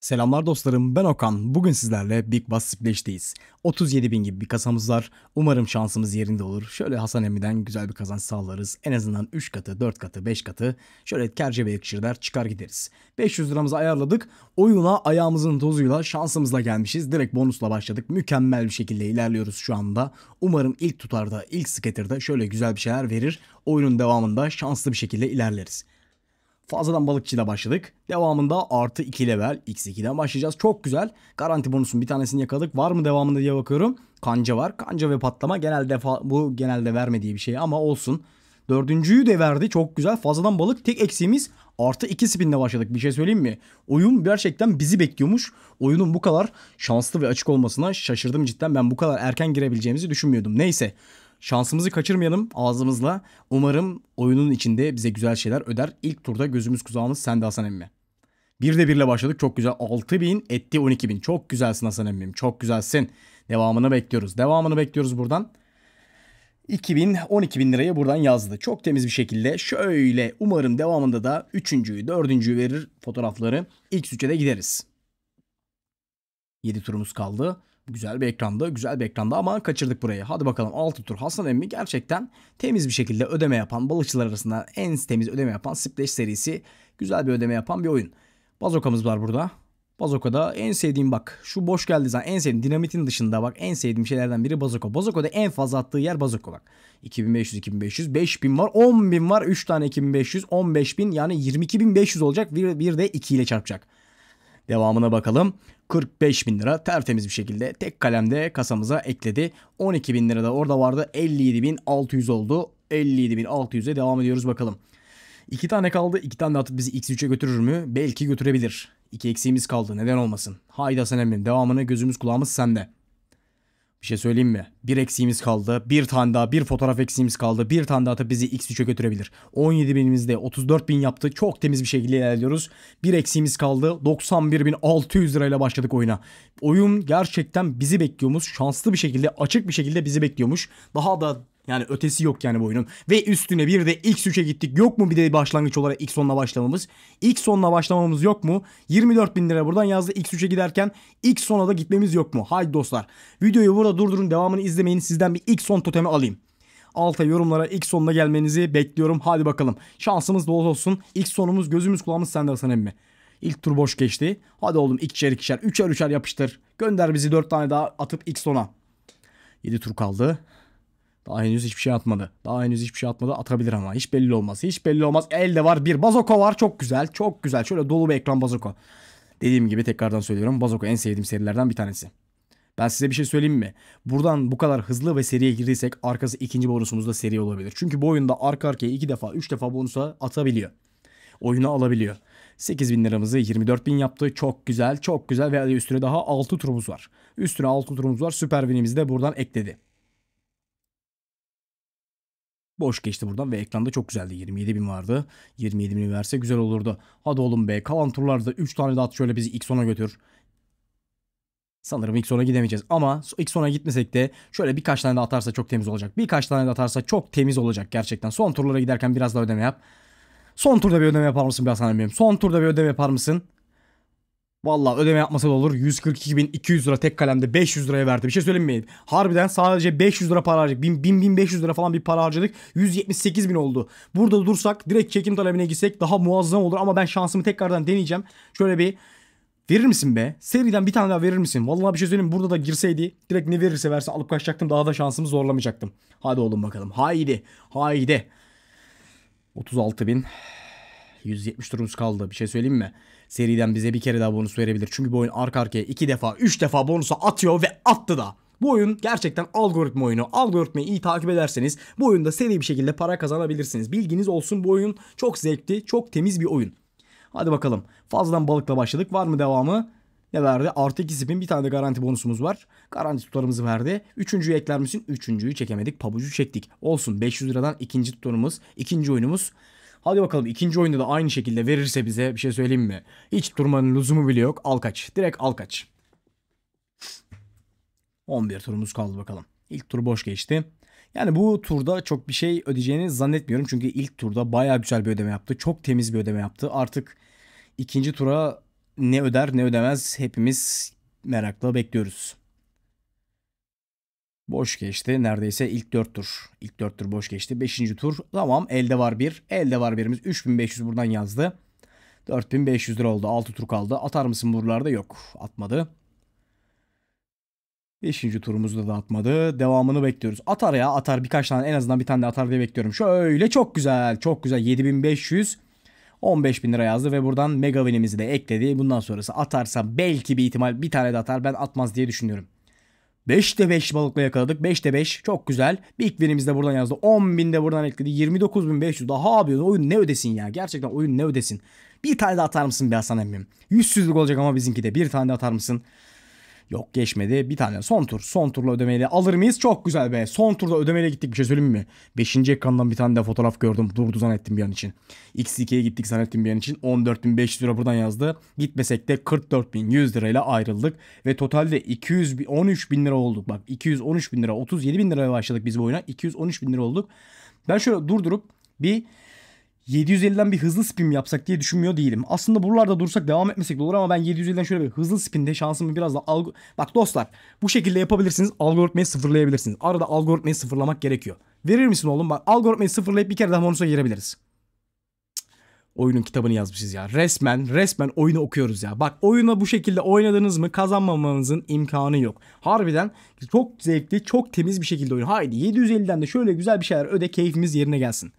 Selamlar dostlarım ben Okan. Bugün sizlerle Big Bass Splash'teyiz. 37 bin gibi bir kasamız var. Umarım şansımız yerinde olur. Şöyle Hasan Emmi'den güzel bir kazanç sağlarız. En azından 3 katı, 4 katı, 5 katı. Şöyle kerce ve ekşirler çıkar gideriz. 500 liramızı ayarladık. Oyuna ayağımızın tozuyla şansımızla gelmişiz. Direkt bonusla başladık. Mükemmel bir şekilde ilerliyoruz şu anda. Umarım ilk tutarda, ilk skaterda şöyle güzel bir şeyler verir. Oyunun devamında şanslı bir şekilde ilerleriz. Fazladan balıkçıyla başladık. Devamında artı 2 level x2'den başlayacağız. Çok güzel. Garanti bonusun bir tanesini yakaladık. Var mı devamında diye bakıyorum. Kanca var. Kanca ve patlama genelde bu genelde vermediği bir şey ama olsun. Dördüncüyü de verdi. Çok güzel. Fazladan balık. Tek eksiğimiz artı 2 spinle başladık. Bir şey söyleyeyim mi? Oyun gerçekten bizi bekliyormuş. Oyunun bu kadar şanslı ve açık olmasına şaşırdım cidden. Ben bu kadar erken girebileceğimizi düşünmüyordum. Neyse. Şansımızı kaçırmayalım ağzımızla. Umarım oyunun içinde bize güzel şeyler öder. İlk turda gözümüz kulağımız sende Hasan emmi. Bir de birle başladık çok güzel. 6000 etti 12000. Çok güzelsin Hasan emmim. Çok güzelsin. Devamını bekliyoruz. Devamını bekliyoruz buradan. 2000 bin lirayı buradan yazdı. Çok temiz bir şekilde şöyle umarım devamında da 3.'yü 4.'yü verir fotoğrafları. X3'e de gideriz. 7 turumuz kaldı. Güzel bir ekranda, güzel bir ekranda ama kaçırdık burayı. Hadi bakalım 6 tur. Hasan Emmi gerçekten temiz bir şekilde ödeme yapan, balıkçılar arasında en temiz ödeme yapan Splash serisi. Güzel bir ödeme yapan bir oyun. Bazokamız var burada. Bazoka'da en sevdiğim bak şu boş geldiği zaman en sevdiğim dinamitin dışında bak en sevdiğim şeylerden biri Bazoka. Bazoka'da en fazla attığı yer Bazoka bak. 2500, 2500, 5000 var, 10000 var, 3 tane 2500, 15000 yani 22500 olacak bir, bir de 2 ile çarpacak. Devamına bakalım. 45 bin lira tertemiz bir şekilde tek kalemde kasamıza ekledi. 12 bin lira da orada vardı. 57 bin 600 oldu. 57 bin 600'e devam ediyoruz bakalım. İki tane kaldı. İki tane de atıp bizi X3'e götürür mü? Belki götürebilir. İki eksiğimiz kaldı. Neden olmasın? Hayda Hasan Emre'nin devamını gözümüz kulağımız sende. Bir şey söyleyeyim mi? Bir eksiğimiz kaldı. Bir tane daha bir fotoğraf eksiğimiz kaldı. Bir tane daha da bizi X3'e götürebilir. 17 binimizde 34 bin yaptı. Çok temiz bir şekilde ilerliyoruz. Bir eksiğimiz kaldı. 91.600 lirayla başladık oyuna. Oyun gerçekten bizi bekliyormuş. Şanslı bir şekilde açık bir şekilde bizi bekliyormuş. Daha da yani ötesi yok yani bu oyunun. Ve üstüne bir de X3'e gittik. Yok mu bir de başlangıç olarak X10'la başlamamız? X10'la başlamamız yok mu? 24 bin lira buradan yazdı X3'e giderken. X10'a da gitmemiz yok mu? Haydi dostlar. Videoyu burada durdurun. Devamını izlemeyin. Sizden bir X10 totemi alayım. Alta yorumlara X sonuna gelmenizi bekliyorum. Hadi bakalım. Şansımız bol olsun. X sonumuz gözümüz kulağımız sende Hasan emmi. İlk tur boş geçti. Hadi oğlum ikişer ikişer üçer üçer yapıştır. Gönder bizi dört tane daha atıp X sona. 7 tur kaldı. Daha henüz hiçbir şey atmadı. Daha henüz hiçbir şey atmadı. Atabilir ama. Hiç belli olmaz. Hiç belli olmaz. Elde var bir. Bazoko var. Çok güzel. Çok güzel. Şöyle dolu bir ekran Bazoko. Dediğim gibi tekrardan söylüyorum. Bazoko en sevdiğim serilerden bir tanesi. Ben size bir şey söyleyeyim mi? Buradan bu kadar hızlı ve seriye girdiysek arkası ikinci bonusumuzda seri olabilir. Çünkü bu oyunda arka arkaya iki defa üç defa bonusa atabiliyor. Oyunu alabiliyor. 8 bin liramızı 24 bin yaptı. Çok güzel çok güzel ve üstüne daha 6 turumuz var. Üstüne 6 turumuz var. Süper win'imizi de buradan ekledi. Boş geçti buradan ve ekranda çok güzeldi. 27 bin vardı. 27 bin verse güzel olurdu. Hadi oğlum be. Kalan turlarda 3 tane daha at şöyle bizi ilk sona götür. Sanırım ilk sona gidemeyeceğiz ama ilk sona gitmesek de şöyle birkaç tane de atarsa çok temiz olacak. Birkaç tane de atarsa çok temiz olacak gerçekten. Son turlara giderken biraz daha ödeme yap. Son turda bir ödeme yapar mısın biraz hanım Son turda bir ödeme yapar mısın? Vallahi ödeme yapmasa da olur. 142.200 lira tek kalemde 500 liraya verdi. Bir şey söylemeyin. Harbiden sadece 500 lira para harcadık. 1000-1500 lira falan bir para harcadık. bin oldu. Burada dursak direkt çekim talebine gitsek daha muazzam olur. Ama ben şansımı tekrardan deneyeceğim. Şöyle bir Verir misin be? Seriden bir tane daha verir misin? Vallahi bir şey söyleyeyim burada da girseydi direkt ne verirse verse alıp kaçacaktım daha da şansımı zorlamayacaktım. Hadi oğlum bakalım. Haydi. Haydi. 36 bin. 170 turumuz kaldı. Bir şey söyleyeyim mi? Seriden bize bir kere daha bonus verebilir. Çünkü bu oyun arka arkaya 2 defa 3 defa bonusa atıyor ve attı da. Bu oyun gerçekten algoritma oyunu. Algoritmayı iyi takip ederseniz bu oyunda seri bir şekilde para kazanabilirsiniz. Bilginiz olsun bu oyun çok zevkli, çok temiz bir oyun. Hadi bakalım. Fazladan balıkla başladık. Var mı devamı? Ne verdi? Artı 2 spin bir tane de garanti bonusumuz var. Garanti tutarımızı verdi. Üçüncüyü ekler misin? Üçüncüyü çekemedik. Pabucu çektik. Olsun 500 liradan ikinci tutarımız. ikinci oyunumuz. Hadi bakalım ikinci oyunda da aynı şekilde verirse bize bir şey söyleyeyim mi? Hiç durmanın lüzumu bile yok. Al kaç. Direkt al kaç. 11 turumuz kaldı bakalım. İlk tur boş geçti. Yani bu turda çok bir şey ödeyeceğini zannetmiyorum. Çünkü ilk turda baya güzel bir ödeme yaptı. Çok temiz bir ödeme yaptı. Artık ikinci tura ne öder ne ödemez hepimiz merakla bekliyoruz. Boş geçti. Neredeyse ilk 4 tur. İlk 4 tur boş geçti. 5. tur. Tamam elde var bir. Elde var birimiz. 3500 buradan yazdı. 4500 lira oldu. 6 tur kaldı. Atar mısın buralarda? Yok. Atmadı. 5. turumuzda da atmadı. Devamını bekliyoruz. Atar ya atar. Birkaç tane en azından bir tane de atar diye bekliyorum. Şöyle çok güzel. Çok güzel. 7500 15.000 lira yazdı ve buradan mega win'imizi de ekledi. Bundan sonrası atarsa belki bir ihtimal bir tane de atar. Ben atmaz diye düşünüyorum. 5'te 5 balıkla yakaladık. 5'te 5 çok güzel. Bir ikvinimiz de buradan yazdı. 10.000 de buradan ekledi. 29.500 daha abi oyun ne ödesin ya. Gerçekten oyun ne ödesin. Bir tane de atar mısın be Hasan emmim? Yüzsüzlük olacak ama bizimki de. Bir tane de atar mısın? Yok geçmedi. Bir tane son tur. Son turla ödemeyle alır mıyız? Çok güzel be. Son turda ödemeyle gittik bir şey söyleyeyim mi? Beşinci ekrandan bir tane de fotoğraf gördüm. Durdu zannettim bir an için. X2'ye gittik zannettim bir an için. 14.500 lira buradan yazdı. Gitmesek de 44.100 lirayla ayrıldık. Ve totalde 213 bin lira olduk. Bak 213 bin lira. 37 bin liraya başladık biz bu oyuna. 213 bin lira olduk. Ben şöyle durdurup bir 750'den bir hızlı spin mi yapsak diye düşünmüyor değilim. Aslında buralarda dursak devam etmesek de olur ama ben 750'den şöyle bir hızlı spinde şansımı biraz da algo... Bak dostlar bu şekilde yapabilirsiniz algoritmayı sıfırlayabilirsiniz. Arada algoritmayı sıfırlamak gerekiyor. Verir misin oğlum? Bak algoritmayı sıfırlayıp bir kere daha bonusa girebiliriz. Oyunun kitabını yazmışız ya. Resmen resmen oyunu okuyoruz ya. Bak oyuna bu şekilde oynadınız mı kazanmamanızın imkanı yok. Harbiden çok zevkli çok temiz bir şekilde oyun. Haydi 750'den de şöyle güzel bir şeyler öde keyfimiz yerine gelsin.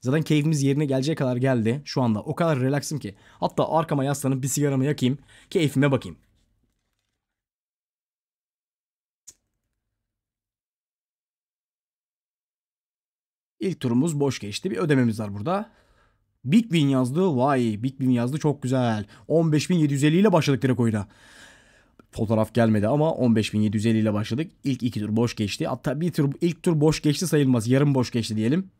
Zaten keyfimiz yerine gelecek kadar geldi. Şu anda o kadar relaxım ki. Hatta arkama yaslanıp bir sigaramı yakayım. Keyfime bakayım. İlk turumuz boş geçti. Bir ödememiz var burada. Big Win yazdı. Vay Big Win yazdı çok güzel. 15.750 ile başladık direkt oyuna. Fotoğraf gelmedi ama 15.750 ile başladık. İlk iki tur boş geçti. Hatta bir tur ilk tur boş geçti sayılmaz. Yarım boş geçti diyelim.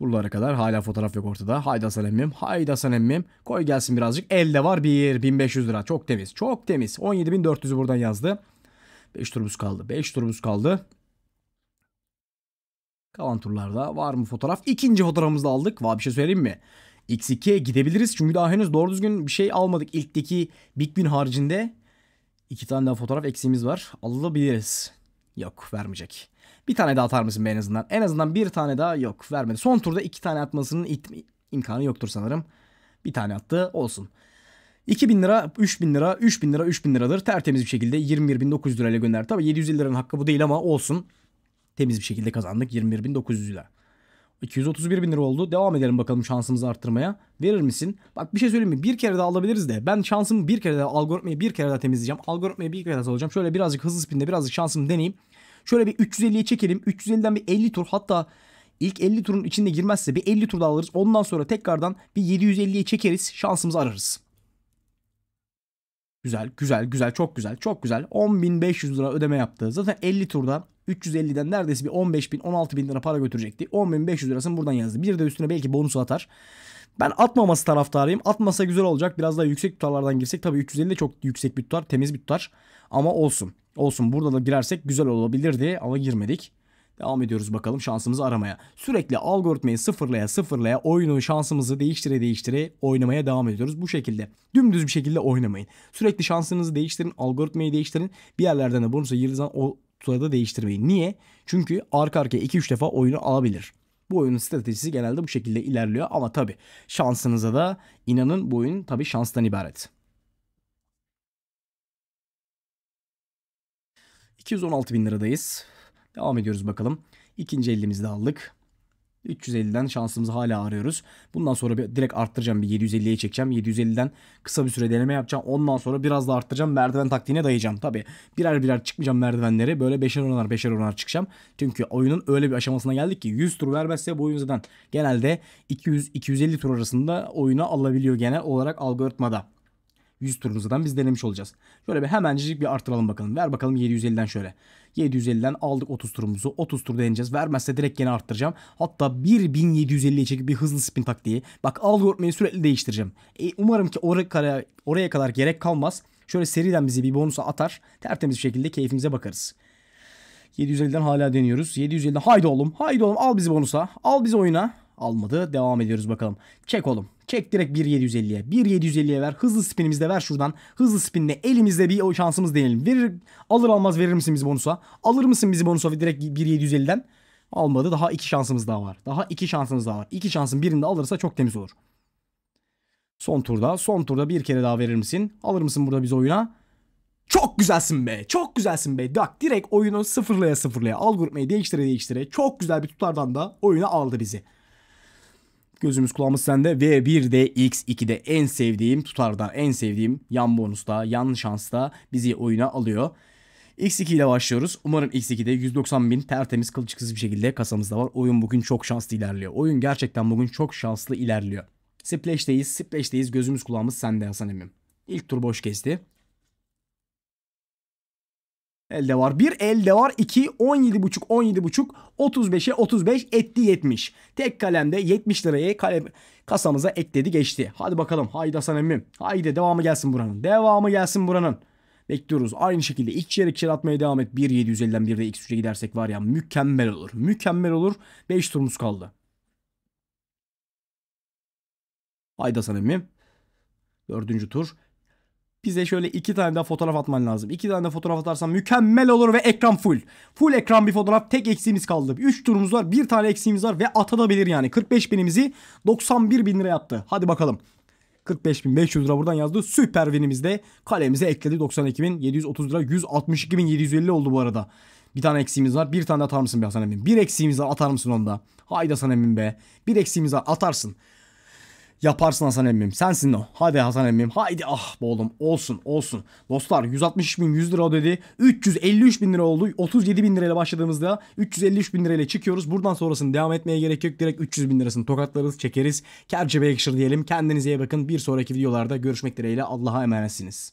Buralara kadar hala fotoğraf yok ortada. Hayda Hasan emmim. Haydi Hasan emmim. Koy gelsin birazcık. Elde var 1. 1500 lira. Çok temiz. Çok temiz. 17.400'ü buradan yazdı. 5 turumuz kaldı. 5 turumuz kaldı. Kalan turlarda var mı fotoğraf? İkinci fotoğrafımızı da aldık. Valla bir şey söyleyeyim mi? X2'ye gidebiliriz. Çünkü daha henüz doğru düzgün bir şey almadık. İlkteki Big Win haricinde iki tane daha fotoğraf eksiğimiz var. Alabiliriz. Yok vermeyecek. Bir tane daha atar mısın be en azından? En azından bir tane daha yok vermedi. Son turda iki tane atmasının im- imkanı yoktur sanırım. Bir tane attı olsun. 2000 lira, 3000 lira, 3000 lira, 3000 liradır. Tertemiz bir şekilde 21.900 lirayla gönder. Tabii 750 liranın hakkı bu değil ama olsun. Temiz bir şekilde kazandık 21.900 lira. 231 bin lira oldu. Devam edelim bakalım şansımızı arttırmaya. Verir misin? Bak bir şey söyleyeyim mi? Bir kere daha alabiliriz de. Ben şansımı bir kere daha algoritmayı bir kere daha temizleyeceğim. Algoritmayı bir kere daha alacağım. Şöyle birazcık hızlı spinde birazcık şansımı deneyeyim. Şöyle bir 350'ye çekelim. 350'den bir 50 tur hatta ilk 50 turun içinde girmezse bir 50 tur daha alırız. Ondan sonra tekrardan bir 750'ye çekeriz. Şansımızı ararız. Güzel, güzel, güzel, çok güzel, çok güzel. 10.500 lira ödeme yaptı. Zaten 50 turda 350'den neredeyse bir 15.000, 16.000 lira para götürecekti. 10.500 lirasını buradan yazdı. Bir de üstüne belki bonus atar. Ben atmaması taraftarıyım. Atmasa güzel olacak. Biraz daha yüksek tutarlardan girsek tabii 350 de çok yüksek bir tutar, temiz bir tutar. Ama olsun. Olsun burada da girersek güzel olabilirdi ama girmedik. Devam ediyoruz bakalım şansımızı aramaya. Sürekli algoritmayı sıfırlaya sıfırlaya oyunu şansımızı değiştire değiştire oynamaya devam ediyoruz. Bu şekilde dümdüz bir şekilde oynamayın. Sürekli şansınızı değiştirin, algoritmayı değiştirin. Bir yerlerden de bonusu yıldızdan o sırada değiştirmeyin. Niye? Çünkü arka arkaya 2-3 defa oyunu alabilir. Bu oyunun stratejisi genelde bu şekilde ilerliyor ama tabi şansınıza da inanın bu oyun tabi şanstan ibaret. 216 bin liradayız. Devam ediyoruz bakalım. İkinci elimizi de aldık. 350'den şansımızı hala arıyoruz. Bundan sonra bir direkt arttıracağım. Bir 750'ye çekeceğim. 750'den kısa bir süre deneme yapacağım. Ondan sonra biraz da arttıracağım. Merdiven taktiğine dayayacağım. Tabi birer birer çıkmayacağım merdivenlere. Böyle beşer oranlar, beşer oranlar çıkacağım. Çünkü oyunun öyle bir aşamasına geldik ki 100 tur vermezse bu oyun zaten genelde 200-250 tur arasında oyunu alabiliyor genel olarak algoritmada. 100 turumuzdan biz denemiş olacağız. Şöyle bir hemencik bir artıralım bakalım. Ver bakalım 750'den şöyle. 750'den aldık 30 turumuzu. 30 tur deneyeceğiz. Vermezse direkt yine arttıracağım. Hatta 1750'ye çekip bir hızlı spin taktiği. Bak algoritmayı sürekli değiştireceğim. E, umarım ki oraya, oraya kadar gerek kalmaz. Şöyle seriden bizi bir bonusa atar. Tertemiz bir şekilde keyfimize bakarız. 750'den hala deniyoruz. 750'den haydi oğlum. Haydi oğlum al bizi bonusa. Al bizi oyuna. Almadı. Devam ediyoruz bakalım. Çek oğlum. Çek direkt 1.750'ye. 1.750'ye ver. Hızlı spinimizde ver şuradan. Hızlı spinle elimizde bir o şansımız deneyelim. Verir, alır almaz verir misin bizi bonusa? Alır mısın bizi bonusa ve direkt 1.750'den? Almadı. Daha iki şansımız daha var. Daha iki şansımız daha var. İki şansın birini de alırsa çok temiz olur. Son turda. Son turda bir kere daha verir misin? Alır mısın burada biz oyuna? Çok güzelsin be. Çok güzelsin be. Bak direkt oyunu sıfırlaya sıfırlaya algoritmayı değiştire değiştire çok güzel bir tutardan da oyunu aldı bizi. Gözümüz kulağımız sende ve bir de X2'de en sevdiğim tutarda en sevdiğim yan bonusta yan şansta bizi oyuna alıyor. X2 ile başlıyoruz. Umarım X2'de 190 bin tertemiz kılçık kızı bir şekilde kasamızda var. Oyun bugün çok şanslı ilerliyor. Oyun gerçekten bugün çok şanslı ilerliyor. Splash'teyiz, Splash'teyiz. Gözümüz kulağımız sende Hasan Emim. İlk tur boş kesti. Elde var. 1 elde var. 2 17.5 17.5 35'e 35 etti 70. Tek kalemde 70 lirayı kalem kasamıza ekledi geçti. Hadi bakalım. Haydi Hasan emmim. Haydi devamı gelsin buranın. Devamı gelsin buranın. Bekliyoruz. Aynı şekilde ikişer ikişer atmaya devam et. 1.750'den 1'de x3'e gidersek var ya mükemmel olur. Mükemmel olur. 5 turumuz kaldı. Haydi Hasan emmim. Dördüncü tur. Bize şöyle iki tane daha fotoğraf atman lazım. İki tane daha fotoğraf atarsan mükemmel olur ve ekran full. Full ekran bir fotoğraf. Tek eksiğimiz kaldı. Üç turumuz var. Bir tane eksiğimiz var ve atabilir yani. 45 binimizi 91 bin lira attı. Hadi bakalım. 45 bin 500 lira buradan yazdı. Süper vinimizde kalemize ekledi 92 bin 730 lira. 162 bin 750 oldu bu arada. Bir tane eksiğimiz var. Bir tane atar mısın be Hasan Emin? Bir eksiğimiz var atar mısın onda? Haydi Hasan Emin be. Bir eksiğimiz var atarsın. Yaparsın Hasan emmim. Sensin o. Hadi Hasan emmim. Haydi ah bu oğlum. Olsun olsun. Dostlar 160 bin 100 lira ödedi. 353 bin lira oldu. 37 bin lirayla başladığımızda 353 bin lirayla çıkıyoruz. Buradan sonrasını devam etmeye gerek yok. Direkt 300 bin lirasını tokatlarız çekeriz. Kerçebe yakışır diyelim. Kendinize iyi bakın. Bir sonraki videolarda görüşmek dileğiyle. Allah'a emanetsiniz.